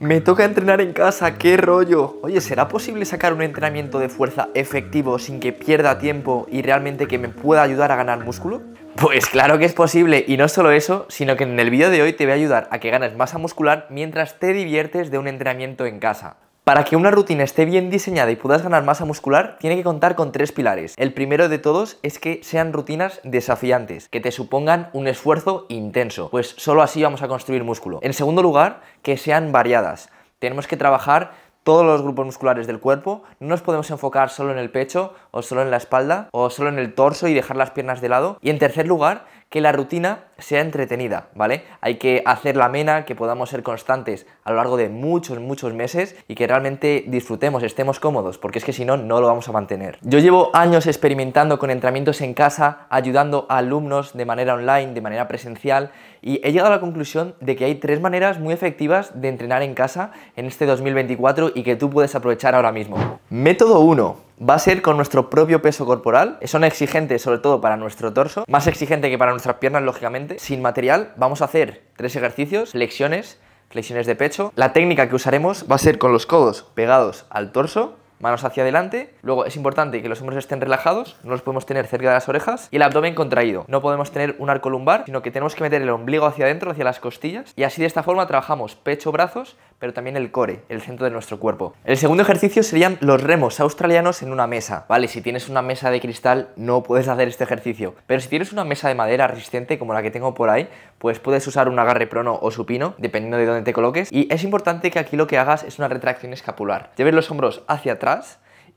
Me toca entrenar en casa, qué rollo. Oye, ¿será posible sacar un entrenamiento de fuerza efectivo sin que pierda tiempo y realmente que me pueda ayudar a ganar músculo? Pues claro que es posible, y no solo eso, sino que en el vídeo de hoy te voy a ayudar a que ganes masa muscular mientras te diviertes de un entrenamiento en casa. Para que una rutina esté bien diseñada y puedas ganar masa muscular, tiene que contar con tres pilares. El primero de todos es que sean rutinas desafiantes, que te supongan un esfuerzo intenso, pues solo así vamos a construir músculo. En segundo lugar, que sean variadas. Tenemos que trabajar todos los grupos musculares del cuerpo, no nos podemos enfocar solo en el pecho o solo en la espalda o solo en el torso y dejar las piernas de lado. Y en tercer lugar, que la rutina sea entretenida, ¿vale? Hay que hacerla amena, que podamos ser constantes a lo largo de muchos, muchos meses y que realmente disfrutemos, estemos cómodos, porque es que si no, no lo vamos a mantener. Yo llevo años experimentando con entrenamientos en casa, ayudando a alumnos de manera online, de manera presencial, y he llegado a la conclusión de que hay tres maneras muy efectivas de entrenar en casa en este 2024 y que tú puedes aprovechar ahora mismo. Método 1 va a ser con nuestro propio peso corporal. es Son exigentes sobre todo para nuestro torso, más exigente que para nuestras piernas lógicamente. Sin material vamos a hacer tres ejercicios, flexiones, flexiones de pecho. La técnica que usaremos va a ser con los codos pegados al torso manos hacia adelante. Luego es importante que los hombros estén relajados, no los podemos tener cerca de las orejas y el abdomen contraído. No podemos tener un arco lumbar, sino que tenemos que meter el ombligo hacia adentro, hacia las costillas y así de esta forma trabajamos pecho, brazos, pero también el core, el centro de nuestro cuerpo. El segundo ejercicio serían los remos australianos en una mesa. Vale, si tienes una mesa de cristal no puedes hacer este ejercicio, pero si tienes una mesa de madera resistente como la que tengo por ahí, pues puedes usar un agarre prono o supino, dependiendo de dónde te coloques y es importante que aquí lo que hagas es una retracción escapular. Lleves los hombros hacia atrás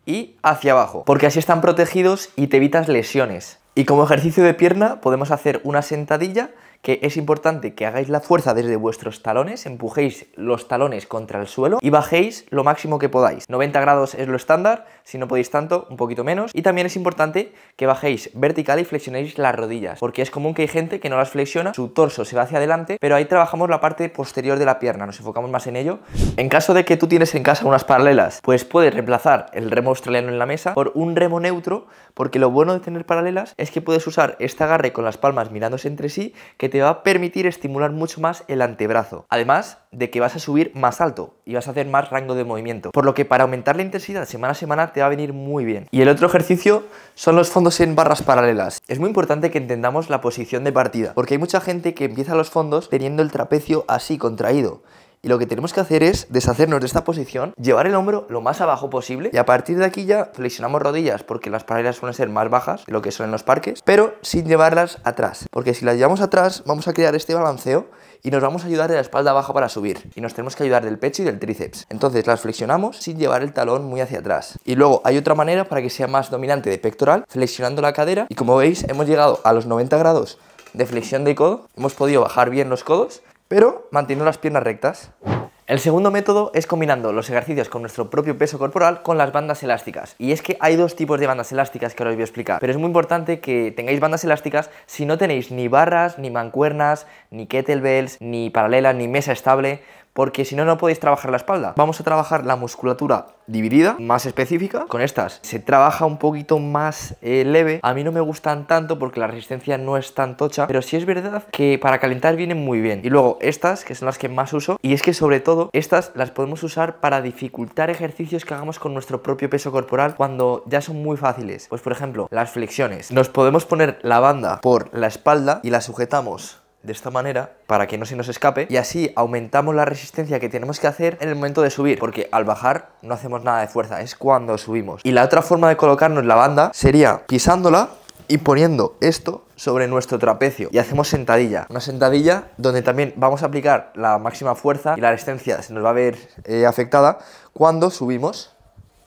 y hacia abajo, porque así están protegidos y te evitas lesiones. Y como ejercicio de pierna podemos hacer una sentadilla que es importante que hagáis la fuerza desde vuestros talones, empujéis los talones contra el suelo y bajéis lo máximo que podáis. 90 grados es lo estándar, si no podéis tanto, un poquito menos. Y también es importante que bajéis vertical y flexionéis las rodillas, porque es común que hay gente que no las flexiona, su torso se va hacia adelante, pero ahí trabajamos la parte posterior de la pierna, nos enfocamos más en ello. En caso de que tú tienes en casa unas paralelas, pues puedes reemplazar el remo australiano en la mesa por un remo neutro, porque lo bueno de tener paralelas es que puedes usar este agarre con las palmas mirándose entre sí, que te va a permitir estimular mucho más el antebrazo. Además de que vas a subir más alto y vas a hacer más rango de movimiento. Por lo que para aumentar la intensidad semana a semana te va a venir muy bien. Y el otro ejercicio son los fondos en barras paralelas. Es muy importante que entendamos la posición de partida, porque hay mucha gente que empieza los fondos teniendo el trapecio así contraído y lo que tenemos que hacer es deshacernos de esta posición, llevar el hombro lo más abajo posible y a partir de aquí ya flexionamos rodillas porque las paralelas suelen ser más bajas de lo que son en los parques, pero sin llevarlas atrás, porque si las llevamos atrás vamos a crear este balanceo y nos vamos a ayudar de la espalda abajo para subir y nos tenemos que ayudar del pecho y del tríceps. Entonces las flexionamos sin llevar el talón muy hacia atrás. Y luego hay otra manera para que sea más dominante de pectoral, flexionando la cadera y como veis hemos llegado a los 90 grados de flexión de codo, hemos podido bajar bien los codos pero manteniendo las piernas rectas. El segundo método es combinando los ejercicios con nuestro propio peso corporal con las bandas elásticas. Y es que hay dos tipos de bandas elásticas que ahora os voy a explicar. Pero es muy importante que tengáis bandas elásticas si no tenéis ni barras, ni mancuernas, ni kettlebells, ni paralelas, ni mesa estable, porque si no, no podéis trabajar la espalda. Vamos a trabajar la musculatura dividida, más específica. Con estas se trabaja un poquito más eh, leve. A mí no me gustan tanto porque la resistencia no es tan tocha, pero sí es verdad que para calentar vienen muy bien. Y luego estas, que son las que más uso, y es que sobre todo estas las podemos usar para dificultar ejercicios que hagamos con nuestro propio peso corporal cuando ya son muy fáciles. Pues por ejemplo, las flexiones. Nos podemos poner la banda por la espalda y la sujetamos de esta manera para que no se nos escape y así aumentamos la resistencia que tenemos que hacer en el momento de subir porque al bajar no hacemos nada de fuerza, es cuando subimos. Y la otra forma de colocarnos la banda sería pisándola y poniendo esto sobre nuestro trapecio y hacemos sentadilla. Una sentadilla donde también vamos a aplicar la máxima fuerza y la resistencia se nos va a ver eh, afectada cuando subimos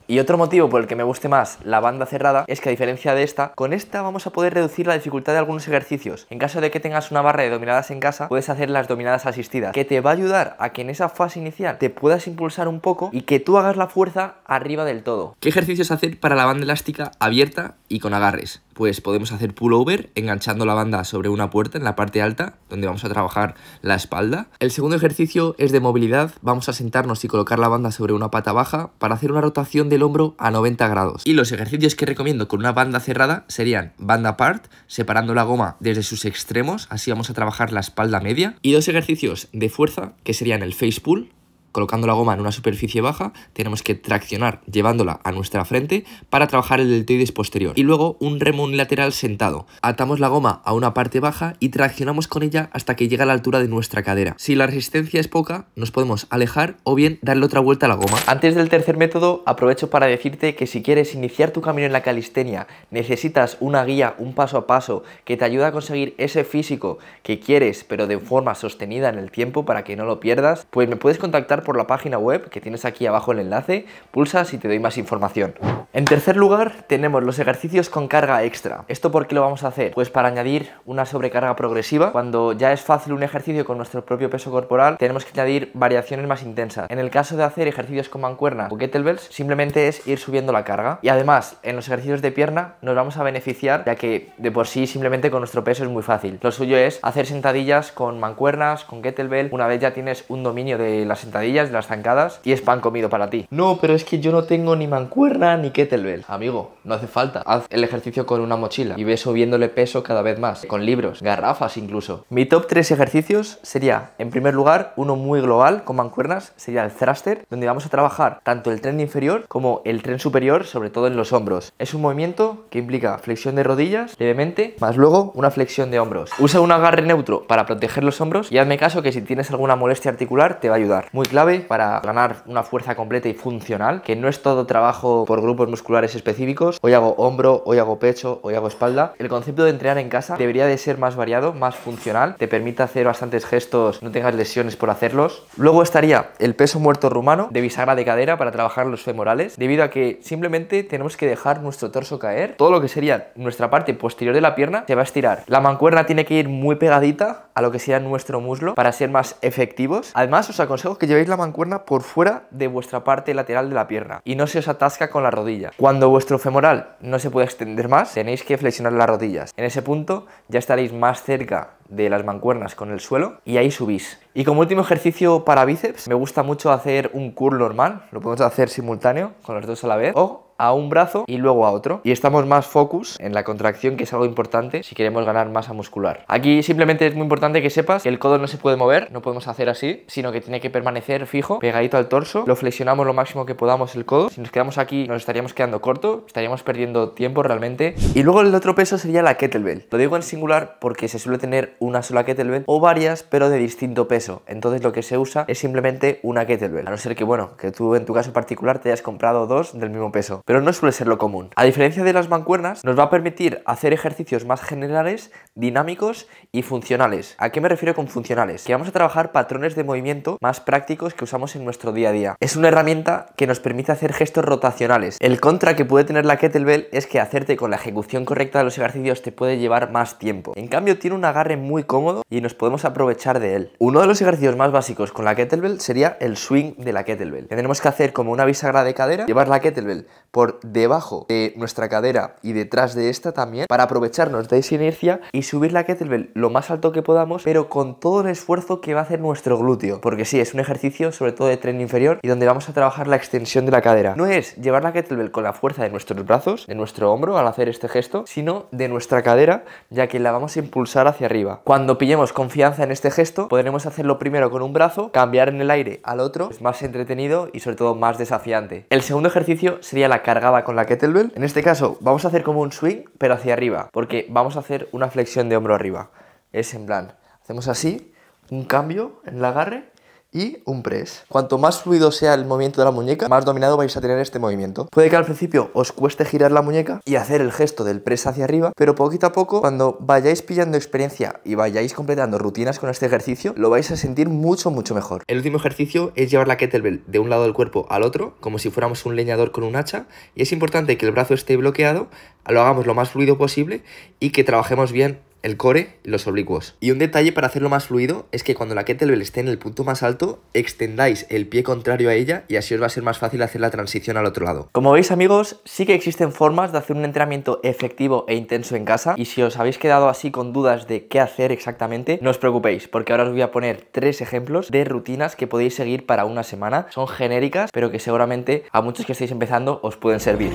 y otro motivo por el que me guste más la banda cerrada es que a diferencia de esta, con esta vamos a poder reducir la dificultad de algunos ejercicios. En caso de que tengas una barra de dominadas en casa, puedes hacer las dominadas asistidas, que te va a ayudar a que en esa fase inicial te puedas impulsar un poco y que tú hagas la fuerza arriba del todo. ¿Qué ejercicios hacer para la banda elástica abierta y con agarres? pues podemos hacer pullover enganchando la banda sobre una puerta en la parte alta donde vamos a trabajar la espalda. El segundo ejercicio es de movilidad, vamos a sentarnos y colocar la banda sobre una pata baja para hacer una rotación del hombro a 90 grados. Y los ejercicios que recomiendo con una banda cerrada serían banda apart, separando la goma desde sus extremos, así vamos a trabajar la espalda media. Y dos ejercicios de fuerza que serían el face pull, colocando la goma en una superficie baja, tenemos que traccionar llevándola a nuestra frente para trabajar el deltoides posterior. Y luego un remo unilateral sentado. Atamos la goma a una parte baja y traccionamos con ella hasta que llega a la altura de nuestra cadera. Si la resistencia es poca, nos podemos alejar o bien darle otra vuelta a la goma. Antes del tercer método, aprovecho para decirte que si quieres iniciar tu camino en la calistenia, necesitas una guía, un paso a paso, que te ayuda a conseguir ese físico que quieres, pero de forma sostenida en el tiempo para que no lo pierdas, pues me puedes contactar por la página web que tienes aquí abajo el enlace, pulsas y te doy más información. En tercer lugar tenemos los ejercicios con carga extra. ¿Esto por qué lo vamos a hacer? Pues para añadir una sobrecarga progresiva. Cuando ya es fácil un ejercicio con nuestro propio peso corporal, tenemos que añadir variaciones más intensas. En el caso de hacer ejercicios con mancuernas o kettlebells, simplemente es ir subiendo la carga. Y además, en los ejercicios de pierna nos vamos a beneficiar, ya que de por sí simplemente con nuestro peso es muy fácil. Lo suyo es hacer sentadillas con mancuernas, con kettlebell. Una vez ya tienes un dominio de la sentadilla de las zancadas, y es pan comido para ti. No, pero es que yo no tengo ni mancuerna ni kettlebell. Amigo, no hace falta. Haz el ejercicio con una mochila y ve subiéndole peso cada vez más, con libros, garrafas incluso. Mi top 3 ejercicios sería, en primer lugar, uno muy global con mancuernas, sería el thruster, donde vamos a trabajar tanto el tren inferior como el tren superior, sobre todo en los hombros. Es un movimiento que implica flexión de rodillas levemente, más luego una flexión de hombros. Usa un agarre neutro para proteger los hombros y hazme caso que si tienes alguna molestia articular te va a ayudar. Muy claro para ganar una fuerza completa y funcional, que no es todo trabajo por grupos musculares específicos. Hoy hago hombro, hoy hago pecho, hoy hago espalda. El concepto de entrenar en casa debería de ser más variado, más funcional, te permite hacer bastantes gestos, no tengas lesiones por hacerlos. Luego estaría el peso muerto rumano de bisagra de cadera para trabajar los femorales, debido a que simplemente tenemos que dejar nuestro torso caer, todo lo que sería nuestra parte posterior de la pierna se va a estirar. La mancuerna tiene que ir muy pegadita a lo que sea nuestro muslo para ser más efectivos. Además os aconsejo que llevéis la mancuerna por fuera de vuestra parte lateral de la pierna y no se os atasca con la rodilla. Cuando vuestro femoral no se puede extender más, tenéis que flexionar las rodillas. En ese punto ya estaréis más cerca de las mancuernas con el suelo y ahí subís. Y como último ejercicio para bíceps, me gusta mucho hacer un curl normal, lo podemos hacer simultáneo con los dos a la vez o a un brazo y luego a otro. Y estamos más focus en la contracción, que es algo importante si queremos ganar masa muscular. Aquí simplemente es muy importante que sepas que el codo no se puede mover, no podemos hacer así, sino que tiene que permanecer fijo, pegadito al torso. Lo flexionamos lo máximo que podamos el codo. Si nos quedamos aquí, nos estaríamos quedando corto, estaríamos perdiendo tiempo realmente. Y luego el otro peso sería la kettlebell. Lo digo en singular porque se suele tener una sola kettlebell o varias, pero de distinto peso. Entonces lo que se usa es simplemente una kettlebell. A no ser que, bueno, que tú en tu caso particular te hayas comprado dos del mismo peso pero no suele ser lo común. A diferencia de las mancuernas, nos va a permitir hacer ejercicios más generales, dinámicos y funcionales. ¿A qué me refiero con funcionales? Que vamos a trabajar patrones de movimiento más prácticos que usamos en nuestro día a día. Es una herramienta que nos permite hacer gestos rotacionales. El contra que puede tener la kettlebell es que hacerte con la ejecución correcta de los ejercicios te puede llevar más tiempo. En cambio, tiene un agarre muy cómodo y nos podemos aprovechar de él. Uno de los ejercicios más básicos con la kettlebell sería el swing de la kettlebell. Tendremos que hacer como una bisagra de cadera, llevar la kettlebell por debajo de nuestra cadera y detrás de esta también para aprovecharnos de esa inercia y subir la kettlebell lo más alto que podamos, pero con todo el esfuerzo que va a hacer nuestro glúteo, porque sí, es un ejercicio sobre todo de tren inferior y donde vamos a trabajar la extensión de la cadera. No es llevar la kettlebell con la fuerza de nuestros brazos, de nuestro hombro al hacer este gesto, sino de nuestra cadera, ya que la vamos a impulsar hacia arriba. Cuando pillemos confianza en este gesto, podremos hacerlo primero con un brazo, cambiar en el aire al otro, es más entretenido y sobre todo más desafiante. El segundo ejercicio sería la cargada con la kettlebell. En este caso vamos a hacer como un swing, pero hacia arriba, porque vamos a hacer una flexión de hombro arriba. Es en plan, hacemos así, un cambio en el agarre y un press. Cuanto más fluido sea el movimiento de la muñeca, más dominado vais a tener este movimiento. Puede que al principio os cueste girar la muñeca y hacer el gesto del press hacia arriba, pero poquito a poco, cuando vayáis pillando experiencia y vayáis completando rutinas con este ejercicio, lo vais a sentir mucho, mucho mejor. El último ejercicio es llevar la kettlebell de un lado del cuerpo al otro, como si fuéramos un leñador con un hacha, y es importante que el brazo esté bloqueado, lo hagamos lo más fluido posible y que trabajemos bien el core y los oblicuos. Y un detalle para hacerlo más fluido es que cuando la kettlebell esté en el punto más alto, extendáis el pie contrario a ella y así os va a ser más fácil hacer la transición al otro lado. Como veis amigos, sí que existen formas de hacer un entrenamiento efectivo e intenso en casa y si os habéis quedado así con dudas de qué hacer exactamente, no os preocupéis porque ahora os voy a poner tres ejemplos de rutinas que podéis seguir para una semana. Son genéricas, pero que seguramente a muchos que estáis empezando os pueden servir.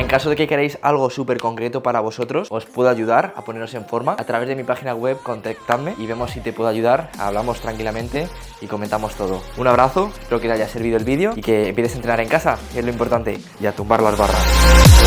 En caso de que queráis algo súper concreto para vosotros, os puedo ayudar a poneros en forma. A través de mi página web, contactadme y vemos si te puedo ayudar. Hablamos tranquilamente y comentamos todo. Un abrazo, espero que te haya servido el vídeo y que empieces a entrenar en casa, que es lo importante, y a tumbar las barras.